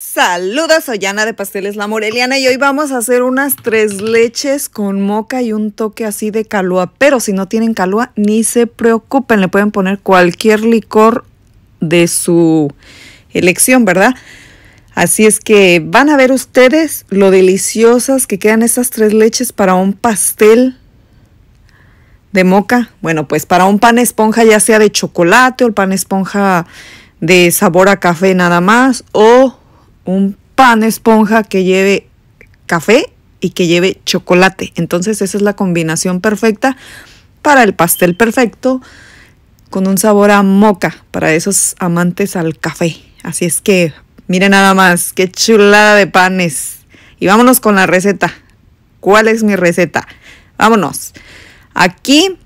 Saludos, soy Ana de Pasteles La Moreliana y hoy vamos a hacer unas tres leches con moca y un toque así de calúa. Pero si no tienen calúa, ni se preocupen, le pueden poner cualquier licor de su elección, ¿verdad? Así es que van a ver ustedes lo deliciosas que quedan esas tres leches para un pastel de moca. Bueno, pues para un pan esponja ya sea de chocolate o el pan esponja de sabor a café nada más o un pan esponja que lleve café y que lleve chocolate. Entonces esa es la combinación perfecta para el pastel perfecto con un sabor a moca para esos amantes al café. Así es que miren nada más, qué chulada de panes. Y vámonos con la receta. ¿Cuál es mi receta? Vámonos. Aquí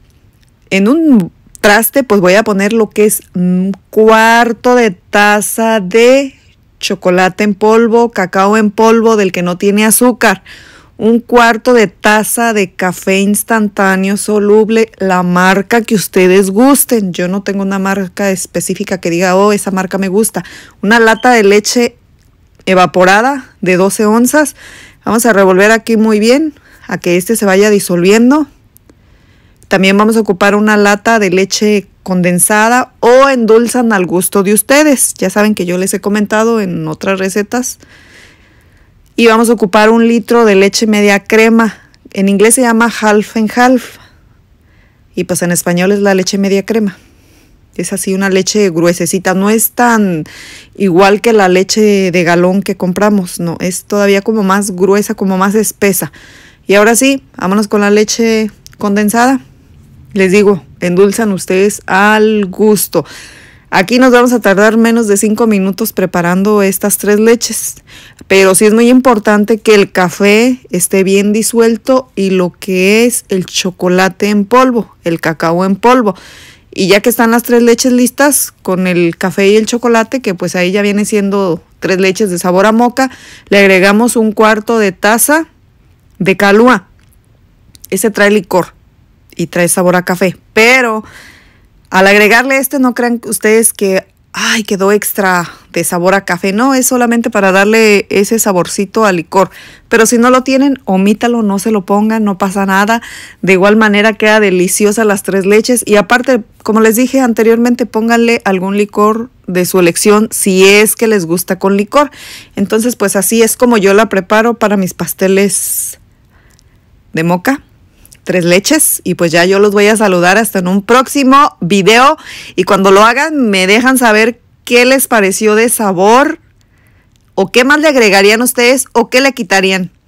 en un traste pues voy a poner lo que es un mm, cuarto de taza de chocolate en polvo, cacao en polvo del que no tiene azúcar, un cuarto de taza de café instantáneo soluble, la marca que ustedes gusten. Yo no tengo una marca específica que diga, oh, esa marca me gusta. Una lata de leche evaporada de 12 onzas. Vamos a revolver aquí muy bien a que este se vaya disolviendo. También vamos a ocupar una lata de leche condensada o endulzan al gusto de ustedes. Ya saben que yo les he comentado en otras recetas. Y vamos a ocupar un litro de leche media crema. En inglés se llama half and half. Y pues en español es la leche media crema. Es así una leche gruesecita, no es tan igual que la leche de galón que compramos, no, es todavía como más gruesa, como más espesa. Y ahora sí, vámonos con la leche condensada. Les digo, endulzan ustedes al gusto. Aquí nos vamos a tardar menos de 5 minutos preparando estas tres leches, pero sí es muy importante que el café esté bien disuelto y lo que es el chocolate en polvo, el cacao en polvo. Y ya que están las tres leches listas con el café y el chocolate, que pues ahí ya viene siendo tres leches de sabor a moca, le agregamos un cuarto de taza de calúa. Ese trae licor y trae sabor a café. Pero al agregarle este, no crean ustedes que, ay, quedó extra de sabor a café. No, es solamente para darle ese saborcito al licor. Pero si no lo tienen, omítalo, no se lo pongan, no pasa nada. De igual manera queda deliciosa las tres leches. Y aparte, como les dije anteriormente, pónganle algún licor de su elección si es que les gusta con licor. Entonces, pues así es como yo la preparo para mis pasteles de moca. Tres Leches. Y pues ya yo los voy a saludar hasta en un próximo video. Y cuando lo hagan, me dejan saber qué les pareció de sabor o qué más le agregarían ustedes o qué le quitarían.